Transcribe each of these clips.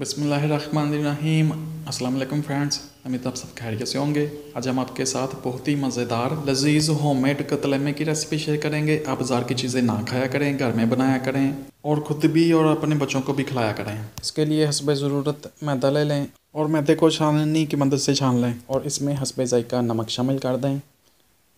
बसमीम अल्लाम फ्रेंड्स अमित आप सब खैरियत से होंगे आज हम आपके साथ बहुत ही मज़ेदार लजीज होममेड कतलमे की रेसिपी शेयर करेंगे आप बाज़ार की चीज़ें ना खाया करें घर में बनाया करें और ख़ुद भी और अपने बच्चों को भी खिलाया करें इसके लिए हसब ज़रूरत मैदा ले लें और मैदे को छाननी की मदद से छान लें और इसमें हसब ज़ायका नमक शामिल कर दें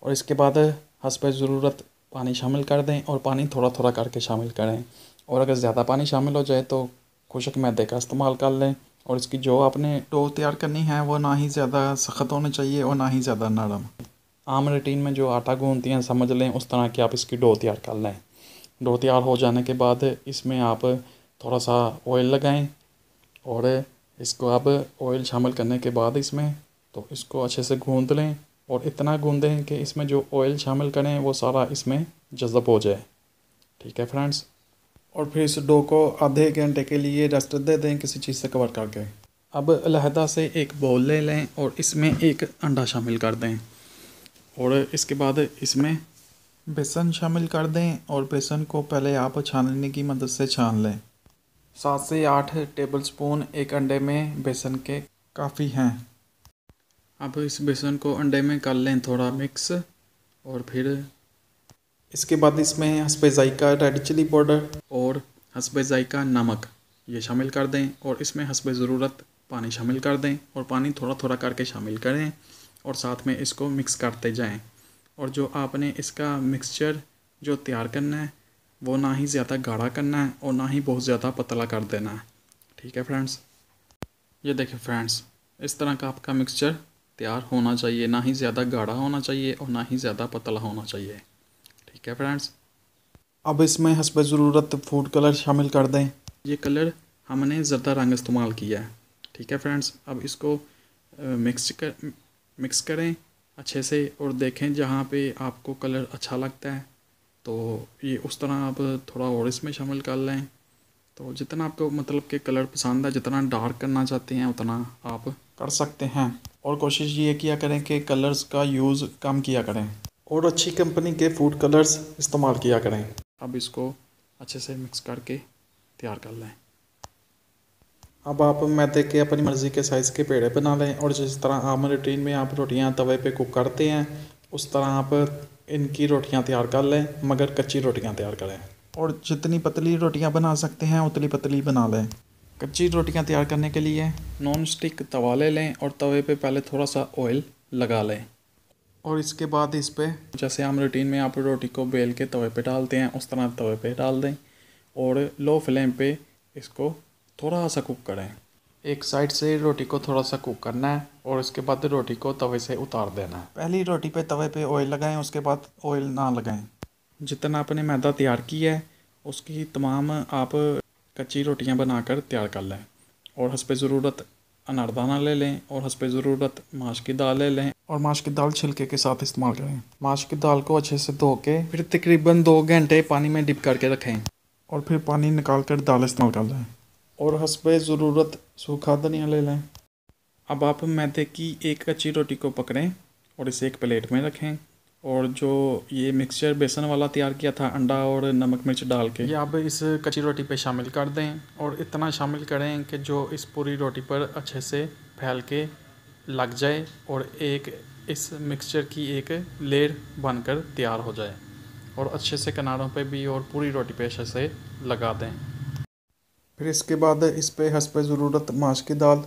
और इसके बाद हसब ज़रूरत पानी शामिल कर दें और पानी थोड़ा थोड़ा करके शामिल करें और अगर ज़्यादा पानी शामिल हो जाए तो खुशक मैदे का इस्तेमाल कर लें और इसकी जो आपने डो तैयार करनी है वो ना ही ज़्यादा सख्त होनी चाहिए और ना ही ज़्यादा नरम आम रूटीन में जो आटा गूंदती हैं समझ लें उस तरह की आप इसकी डो तैयार कर लें डो तैयार हो जाने के बाद इसमें आप थोड़ा सा ऑयल लगाएं और इसको आप ऑयल शामिल करने के बाद इसमें तो इसको अच्छे से गूंद लें और इतना गूंदें कि इसमें जो ऑयल शामिल करें वो सारा इसमें जज्ब हो जाए ठीक है फ्रेंड्स और फिर इस डो को आधे घंटे के लिए रेस्ट दे दें किसी चीज़ से कवर करके अब लहदा से एक बॉल ले लें और इसमें एक अंडा शामिल कर दें और इसके बाद इसमें बेसन शामिल कर दें और बेसन को पहले आप छानने की मदद से छान लें सात से आठ टेबल स्पून एक अंडे में बेसन के काफ़ी हैं अब इस बेसन को अंडे में कर लें थोड़ा मिक्स और फिर इसके बाद इसमें हसब ज़ायका रेड चिली पाउडर और हसब ज़ायका नमक ये शामिल कर दें और इसमें हसब ज़रूरत पानी शामिल कर दें और पानी थोड़ा थोड़ा करके शामिल करें और साथ में इसको मिक्स करते जाएं और जो आपने इसका मिक्सचर जो तैयार करना है वो ना ही ज़्यादा गाढ़ा करना है और ना ही बहुत ज़्यादा पतला कर देना है ठीक है फ्रेंड्स ये देखें फ्रेंड्स इस तरह का आपका मिक्सचर तैयार होना चाहिए ना ही ज़्यादा गाढ़ा होना चाहिए और ना ही ज़्यादा पतला होना चाहिए ठीक है फ्रेंड्स अब इसमें हसब ज़रूरत फूड कलर शामिल कर दें ये कलर हमने ज़रदा रंग इस्तेमाल किया है ठीक है फ्रेंड्स अब इसको मिक्स कर मिक्स करें अच्छे से और देखें जहाँ पे आपको कलर अच्छा लगता है तो ये उस तरह आप थोड़ा और इसमें शामिल कर लें तो जितना आपको मतलब के कलर पसंद है जितना डार्क करना चाहते हैं उतना आप कर सकते हैं और कोशिश ये किया करें कि कलर्स का यूज़ कम किया करें और अच्छी कंपनी के फूड कलर्स इस्तेमाल किया करें अब इसको अच्छे से मिक्स करके तैयार कर लें अब आप मैदे के अपनी मर्ज़ी के साइज़ के पेड़े बना लें और जिस तरह आम रूटीन में आप रोटियां तवे पे कुक करते हैं उस तरह आप इनकी रोटियां तैयार कर लें मगर कच्ची रोटियां तैयार करें और जितनी पतली रोटियां बना सकते हैं उतनी पतली बना लें कच्ची रोटियां तैयार करने के लिए नॉन स्टिक तवा ले लें और तवे पर पहले थोड़ा सा ऑयल लगा लें और इसके बाद इस पर जैसे हम रूटीन में आप रोटी को बेल के तवे पे डालते हैं उस तरह तवे पे डाल दें और लो फ्लेम पे इसको थोड़ा सा कुक करें एक साइड से रोटी को थोड़ा सा कुक करना है और उसके बाद रोटी को तवे से उतार देना है पहली रोटी पे तवे पे ऑयल लगाएं उसके बाद ऑयल ना लगाएं जितना आपने मैदा तैयार किया है उसकी तमाम आप कच्ची रोटियां बनाकर तैयार कर लें और हंस पे ज़रूरत अनारदाना ले लें और हसब ज़रूरत माश की दाल ले लें और माश की दाल छिलके के साथ इस्तेमाल करें माश की दाल को अच्छे से धो के फिर तकरीबन दो घंटे पानी में डिप करके रखें और फिर पानी निकाल कर दाल इस्तेमाल कर लें और हसब ज़रूरत सूखा धनिया ले लें अब आप मैदे की एक अच्छी रोटी को पकड़ें और इसे एक प्लेट में रखें और जो ये मिक्सचर बेसन वाला तैयार किया था अंडा और नमक मिर्च डाल के ये आप इस कच्ची रोटी पे शामिल कर दें और इतना शामिल करें कि जो इस पूरी रोटी पर अच्छे से फैल के लग जाए और एक इस मिक्सचर की एक लेयर बनकर तैयार हो जाए और अच्छे से किनारों पे भी और पूरी रोटी पे अच्छे से लगा दें फिर इसके बाद इस पे हंस पे ज़रूरत माश की दाल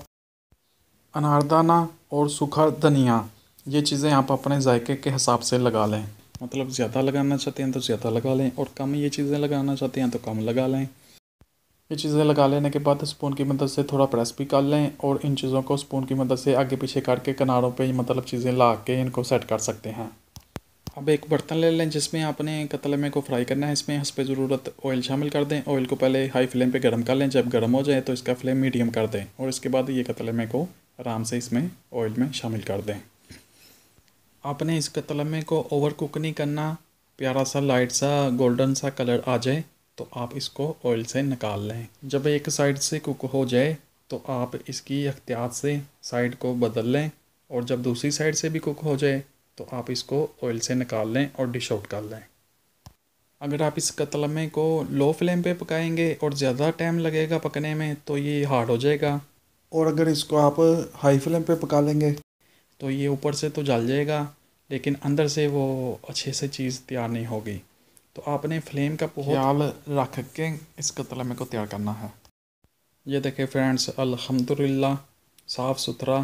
अनारदाना और सूखा धनिया ये चीज़ें आप अपने जायके के हिसाब से लगा लें मतलब ज़्यादा लगाना चाहते हैं तो ज़्यादा लगा लें और कम ये चीज़ें लगाना चाहते हैं तो कम लगा लें ये चीज़ें लगा लेने के बाद स्पून की मदद से थोड़ा प्रेस भी कर लें और इन चीज़ों को स्पून की मदद से आगे पीछे काट के किनारों पर मतलब चीज़ें ला के इनको सेट कर सकते हैं अब एक बर्तन ले लें जिसमें आपने कतले में को फ्राई करना है इसमें हंस पे ज़रूरत ऑयल शामिल कर दें ऑयल को पहले हाई फ्लेम पे गर्म कर लें जब गर्म हो जाए तो इसका फ्लेम मीडियम कर दें और इसके बाद ये कतले में को आराम से इसमें ऑयल में शामिल कर दें आपने इस कतलमे को ओवर कुक नहीं करना प्यारा सा लाइट सा गोल्डन सा कलर आ जाए तो आप इसको ऑयल से निकाल लें जब एक साइड से कुक हो जाए तो आप इसकी एहतियात से साइड को बदल लें और जब दूसरी साइड से भी कुक हो जाए तो आप इसको ऑयल से निकाल लें और डिश आउट कर लें अगर आप इस कतलमे को लो फ्लेम पे पकाएंगे और ज़्यादा टाइम लगेगा पकने में तो ये हार्ड हो जाएगा और अगर इसको आप हाई फ्लेम पे पका लेंगे तो ये ऊपर से तो जल जाएगा लेकिन अंदर से वो अच्छे से चीज़ तैयार नहीं होगी तो आपने फ्लेम का ख्याल रख के इस कतलमे को तैयार करना है ये देखें फ्रेंड्स अल्हम्दुलिल्लाह साफ़ सुथरा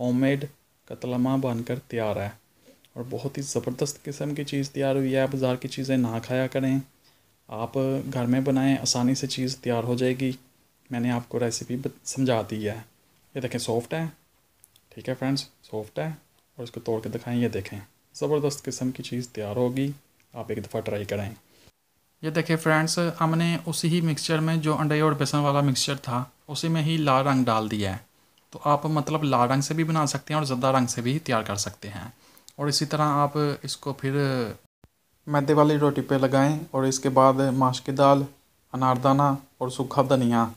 होममेड कतलमा बनकर तैयार है और बहुत ही ज़बरदस्त किस्म की चीज़ तैयार हुई है बाज़ार की चीज़ें ना खाया करें आप घर में बनाएं आसानी से चीज़ तैयार हो जाएगी मैंने आपको रेसिपी समझा दी है ये देखें सॉफ्ट है ठीक है फ्रेंड्स सॉफ्ट है और इसको तोड़ के दिखाएँ देखें ज़बरदस्त किस्म की चीज़ तैयार होगी आप एक दफ़ा ट्राई करें ये देखें फ्रेंड्स हमने उसी ही मिक्सचर में जो अंडे और बेसन वाला मिक्सचर था उसी में ही लाल रंग डाल दिया है तो आप मतलब लाल रंग से भी बना सकते हैं और ज़्यादा रंग से भी तैयार कर सकते हैं और इसी तरह आप इसको फिर मैदे वाली रोटी पे लगाएं और इसके बाद माश की दाल अनारदाना और सूखा धनिया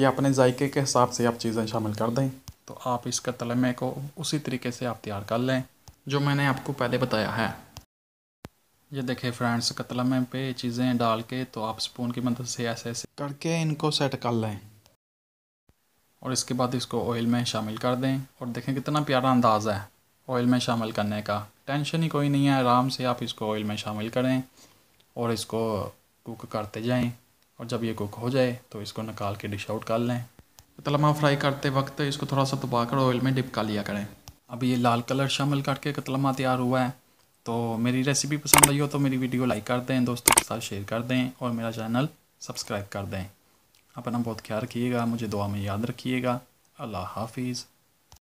ये अपने जायके के हिसाब से आप चीज़ें शामिल कर दें तो आप इसका तलमे को उसी तरीके से आप तैयार कर लें जो मैंने आपको पहले बताया है ये देखें फ्रेंड्स कतलमे पे चीज़ें डाल के तो आप स्पून की मदद से ऐसे ऐसे करके इनको सेट कर लें और इसके बाद इसको ऑयल में शामिल कर दें और देखें कितना प्यारा अंदाज़ है ऑयल में शामिल करने का टेंशन ही कोई नहीं है आराम से आप इसको ऑयल में शामिल करें और इसको कुक करते जाएं और जब ये कुक हो जाए तो इसको निकाल के डिश आउट कर लें कतलमा फ्राई करते वक्त इसको थोड़ा सा दबाकर ऑयल में डिप कर लिया करें अब ये लाल कलर शामिल करके कतलमा तैयार हुआ है तो मेरी रेसिपी पसंद आई हो तो मेरी वीडियो लाइक कर दें दोस्तों के साथ शेयर कर दें और मेरा चैनल सब्सक्राइब कर दें अपना बहुत ख्याल रखिएगा मुझे दुआ में याद रखिएगा अल्लाह हाफिज़